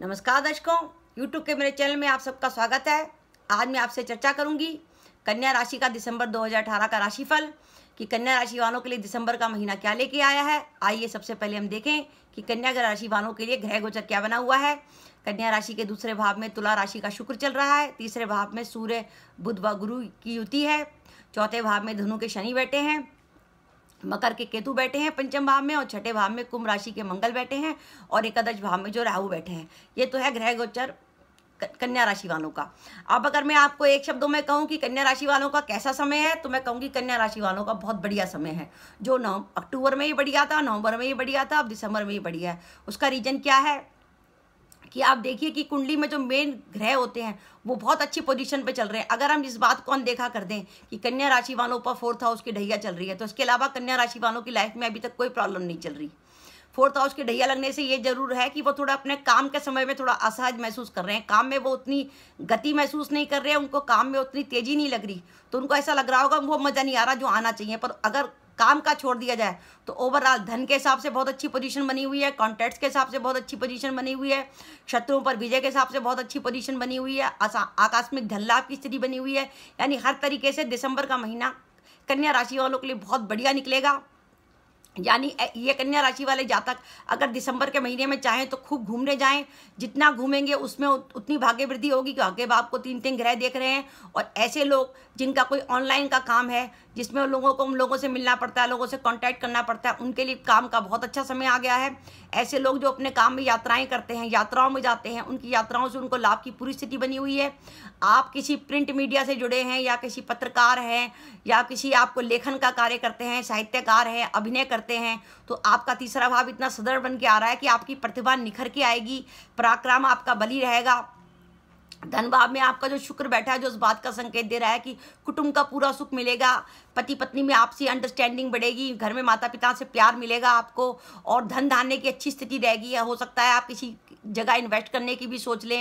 नमस्कार दर्शकों यूट्यूब के मेरे चैनल में आप सबका स्वागत है आज मैं आपसे चर्चा करूंगी कन्या राशि का दिसंबर 2018 का राशिफल कि कन्या राशि वालों के लिए दिसंबर का महीना क्या लेके आया है आइए सबसे पहले हम देखें कि कन्या राशि वालों के लिए ग्रह गोचर क्या बना हुआ है कन्या राशि के दूसरे भाव में तुला राशि का शुक्र चल रहा है तीसरे भाव में सूर्य बुध व गुरु की युति है चौथे भाव में धनु के शनि बैठे हैं मकर के केतु बैठे हैं पंचम भाव में और छठे भाव में कुंभ राशि के मंगल बैठे हैं और एकादश भाव में जो राहु बैठे हैं ये तो है ग्रह गोचर कन्या राशि वालों का अब अगर मैं आपको एक शब्दों में कहूँ कि कन्या राशि वालों का कैसा समय है तो मैं कहूँगी कन्या राशि वालों का बहुत बढ़िया समय है जो नव अक्टूबर में ही बढ़िया था नवंबर में ही बढ़िया था अब दिसंबर में ही बढ़िया है उसका रीजन क्या है कि आप देखिए कि कुंडली में जो मेन ग्रह होते हैं वो बहुत अच्छी पोजीशन पे चल रहे हैं अगर हम इस बात को अनदेखा कर दें कि कन्या राशि वालों पर फोर्थ हाउस की ढैया चल रही है तो इसके अलावा कन्या राशि वालों की लाइफ में अभी तक कोई प्रॉब्लम नहीं चल रही फोर्थ हाउस के ढैया लगने से ये जरूर है कि वो थोड़ा अपने काम के समय में थोड़ा असहज महसूस कर रहे हैं काम में वो उतनी गति महसूस नहीं कर रहे हैं उनको काम में उतनी तेजी नहीं लग रही तो उनको ऐसा लग रहा होगा वो मज़ा नहीं आ रहा जो आना चाहिए पर अगर काम का छोड़ दिया जाए तो ओवरऑल धन के हिसाब से बहुत अच्छी पोजीशन बनी हुई है कॉन्ट्रैक्ट्स के हिसाब से बहुत अच्छी पोजीशन बनी हुई है शत्रुओं पर विजय के हिसाब से बहुत अच्छी पोजीशन बनी हुई है आकस्मिक धन लाभ की स्थिति बनी हुई है यानी हर तरीके से दिसंबर का महीना कन्या राशि वालों के लिए बहुत बढ़िया निकलेगा यानी ये कन्या राशि वाले जातक अगर दिसंबर के महीने में चाहें तो खूब घूमने जाएं जितना घूमेंगे उसमें उतनी भाग्य वृद्धि होगी क्योंकि बाप को तीन तीन ग्रह देख रहे हैं और ऐसे लोग जिनका कोई ऑनलाइन का काम है जिसमें उन लोगों को उन लोगों से मिलना पड़ता है लोगों से कॉन्टैक्ट करना पड़ता है उनके लिए काम का बहुत अच्छा समय आ गया है ऐसे लोग जो अपने काम में यात्राएं करते हैं यात्राओं में जाते हैं उनकी यात्राओं से उनको लाभ की पूरी स्थिति बनी हुई है आप किसी प्रिंट मीडिया से जुड़े हैं या किसी पत्रकार हैं या किसी आपको लेखन का कार्य करते हैं साहित्यकार हैं अभिनय करते करते हैं तो आपका तीसरा भाव इतना सदृढ़ बन के आ रहा है कि आपकी प्रतिभा निखर के आएगी पराक्रम आपका बली रहेगा धन भाव में आपका जो शुक्र बैठा है जो इस बात का संकेत दे रहा है कि कुटुंब का पूरा सुख मिलेगा पति पत्नी में आपसी अंडरस्टैंडिंग बढ़ेगी घर में माता पिता से प्यार मिलेगा आपको और धन धान्य की अच्छी स्थिति रहेगी हो सकता है आप किसी जगह इन्वेस्ट करने की भी सोच लें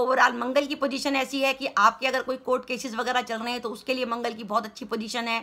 ओवरऑल मंगल की पोजीशन ऐसी है कि आपके अगर कोई कोर्ट केसेस वगैरह चल रहे हैं तो उसके लिए मंगल की बहुत अच्छी पोजीशन है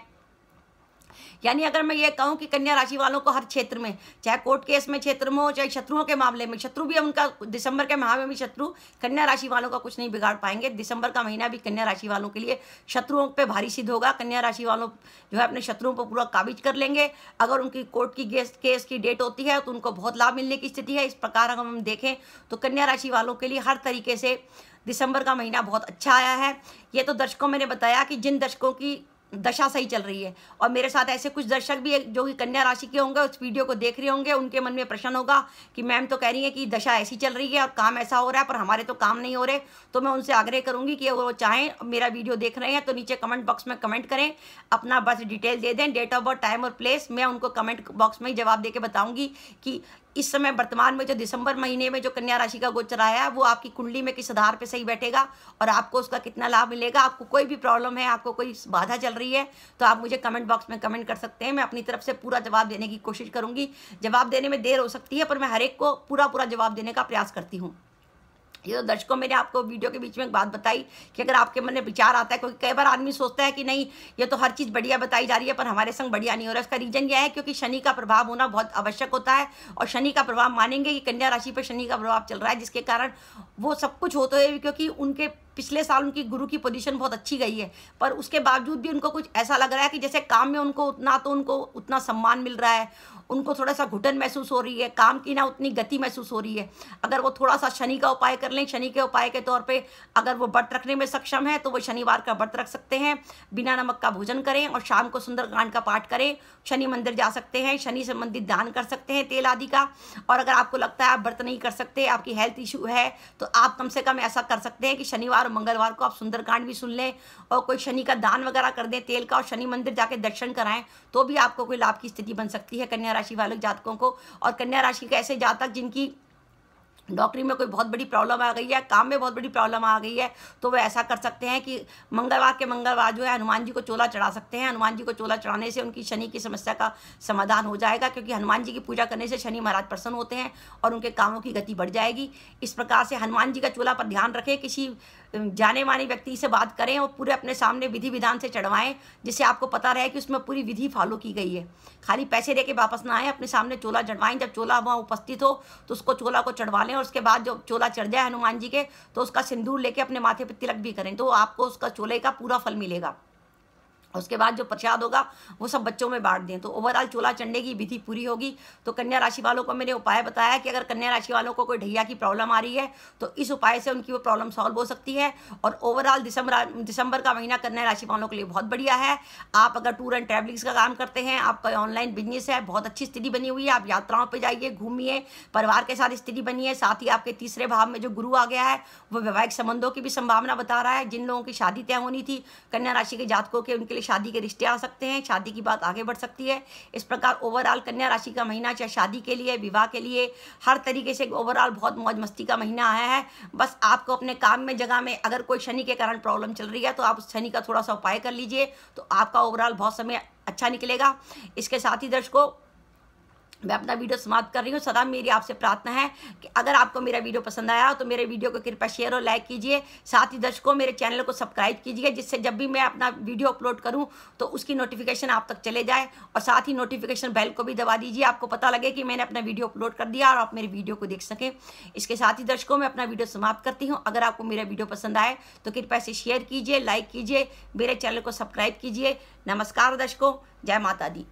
यानी अगर मैं ये कहूँ कि कन्या राशि वालों को हर क्षेत्र में चाहे कोर्ट केस में क्षेत्र में हो चाहे शत्रुओं के मामले में शत्रु भी उनका दिसंबर के माह में भी शत्रु कन्या राशि वालों का कुछ नहीं बिगाड़ पाएंगे दिसंबर का महीना भी कन्या राशि वालों के लिए शत्रुओं पर भारी सिद्ध होगा कन्या राशि वालों जो है अपने शत्रुओं पर पूरा काबिज कर लेंगे अगर उनकी कोर्ट की केस की डेट होती है तो उनको बहुत लाभ मिलने की स्थिति है इस प्रकार अगर हम देखें तो कन्या राशि वालों के लिए हर तरीके से दिसंबर का महीना बहुत अच्छा आया है ये तो दर्शकों मैंने बताया कि जिन दर्शकों की दशा सही चल रही है और मेरे साथ ऐसे कुछ दर्शक भी जो कि कन्या राशि के होंगे उस वीडियो को देख रहे होंगे उनके मन में प्रश्न होगा कि मैम तो कह रही है कि दशा ऐसी चल रही है और काम ऐसा हो रहा है पर हमारे तो काम नहीं हो रहे तो मैं उनसे आग्रह करूंगी कि वो चाहें मेरा वीडियो देख रहे हैं तो नीचे कमेंट बॉक्स में कमेंट करें अपना बस डिटेल दे दें डेट ऑफ बर्थ टाइम और प्लेस मैं उनको कमेंट बॉक्स में ही जवाब दे के कि इस समय वर्तमान में जो दिसंबर महीने में जो कन्या राशि का गोचर आया है वो आपकी कुंडली में किस आधार पर सही बैठेगा और आपको उसका कितना लाभ मिलेगा आपको कोई भी प्रॉब्लम है आपको कोई बाधा चल रही है तो आप मुझे कमेंट बॉक्स में कमेंट कर सकते हैं मैं अपनी तरफ से पूरा जवाब देने की कोशिश करूंगी जवाब देने में देर हो सकती है पर मैं हर एक को पूरा पूरा जवाब देने का प्रयास करती हूँ ये तो दर्शकों मैंने आपको वीडियो के बीच में एक बात बताई कि अगर आपके मन में विचार आता है क्योंकि कई बार आदमी सोचता है कि नहीं ये तो हर चीज़ बढ़िया बताई जा रही है पर हमारे संग बढ़िया नहीं हो रहा इसका रीजन यह है क्योंकि शनि का प्रभाव होना बहुत आवश्यक होता है और शनि का प्रभाव मानेंगे कि कन्या राशि पर शनि का प्रभाव चल रहा है जिसके कारण वो सब कुछ होते हुए क्योंकि उनके पिछले साल उनकी गुरु की पोजीशन बहुत अच्छी गई है पर उसके बावजूद भी उनको कुछ ऐसा लग रहा है कि जैसे काम में उनको उतना तो उनको उतना सम्मान मिल रहा है उनको थोड़ा सा घुटन महसूस हो रही है काम की ना उतनी गति महसूस हो रही है अगर वो थोड़ा सा शनि का उपाय कर लें शनि के उपाय के तौर पे अगर वो व्रत रखने में सक्षम है तो वो शनिवार का व्रत रख सकते हैं बिना नमक का भोजन करें और शाम को सुंदरकांड का पाठ करें शनि मंदिर जा सकते हैं शनि संबंधित दान कर सकते हैं तेल आदि का और अगर आपको लगता है आप व्रत नहीं कर सकते आपकी हेल्थ इशू है तो आप कम से कम ऐसा कर सकते हैं कि शनिवार और मंगलवार को आप सुंदरकांड भी सुन लें और कोई शनि का दान वगैरह कर दें तेल का और शनि मंदिर जाके दर्शन कराएं तो भी आपको कोई लाभ की स्थिति बन सकती है कन्या राशि वालों जातकों को और कन्या राशि के ऐसे जातक जिनकी डॉक्टरी में कोई बहुत बड़ी प्रॉब्लम आ गई है काम में बहुत बड़ी प्रॉब्लम आ गई है तो वह ऐसा कर सकते हैं कि मंगलवार के मंगलवार जो है हनुमान जी को चोला चढ़ा सकते हैं हनुमान जी को चोला चढ़ाने से उनकी शनि की समस्या का समाधान हो जाएगा क्योंकि हनुमान जी की पूजा करने से शनि महाराज प्रसन्न होते हैं और उनके कामों की गति बढ़ जाएगी इस प्रकार से हनुमान जी का चोला पर ध्यान रखें किसी जाने माने व्यक्ति से बात करें और पूरे अपने सामने विधि विधान से चढ़वाएं जिससे आपको पता रहे कि उसमें पूरी विधि फॉलो की गई है खाली पैसे दे के वापस ना आए अपने सामने चोला चढ़वाएं जब चोला वहाँ उपस्थित हो तो उसको चोला को चढ़वा लें और उसके बाद जब चोला चढ़ जाए हनुमान जी के तो उसका सिंदूर लेके अपने माथे पर तिलक भी करें तो आपको उसका चोले का पूरा फल मिलेगा उसके बाद जो प्रसाद होगा वो सब बच्चों में बांट दें तो ओवरऑल चोला चंडे की विधि पूरी होगी तो कन्या राशि वालों को मैंने उपाय बताया कि अगर कन्या राशि वालों को कोई ढैया की प्रॉब्लम आ रही है तो इस उपाय से उनकी वो प्रॉब्लम सॉल्व हो सकती है और ओवरऑल दिसंबर दिसंबर का महीना कन्या राशि वालों के लिए बहुत बढ़िया है आप अगर टूर एंड ट्रैवलिंग्स का काम करते हैं आपका ऑनलाइन बिजनेस है बहुत अच्छी स्थिति बनी हुई है आप यात्राओं पर जाइए घूमिए परिवार के साथ स्थिति बनी है साथ ही आपके तीसरे भाव में जो गुरु आ गया है वो वैवाहिक संबंधों की भी संभावना बता रहा है जिन लोगों की शादी तय होनी थी कन्या राशि के जातकों के उनके लिए शादी के रिश्ते आ सकते हैं शादी की बात आगे बढ़ सकती है इस प्रकार ओवरऑल कन्या राशि का महीना चाहे शादी के लिए विवाह के लिए हर तरीके से ओवरऑल बहुत मौज मस्ती का महीना आया है बस आपको अपने काम में जगह में अगर कोई शनि के कारण प्रॉब्लम चल रही है तो आप उस शनि का थोड़ा सा उपाय कर लीजिए तो आपका ओवरऑल बहुत समय अच्छा निकलेगा इसके साथ ही दर्शकों मैं अपना वीडियो समाप्त कर रही हूँ सदा मेरी आपसे प्रार्थना है कि अगर आपको मेरा वीडियो पसंद आया हो तो मेरे वीडियो को कृपया शेयर और लाइक कीजिए साथ ही दर्शकों मेरे चैनल को सब्सक्राइब कीजिए जिससे जब भी मैं अपना वीडियो अपलोड करूँ तो उसकी नोटिफिकेशन आप तक चले जाए और साथ ही नोटिफिकेशन बेल को भी दबा दीजिए आपको पता लगे कि मैंने अपना वीडियो अपलोड कर दिया और आप मेरे वीडियो को देख सकें इसके साथ ही दर्शकों मैं अपना वीडियो समाप्त करती हूँ अगर आपको मेरा वीडियो पसंद आए तो कृपया इसे शेयर कीजिए लाइक कीजिए मेरे चैनल को सब्सक्राइब कीजिए नमस्कार दर्शकों जय माता दी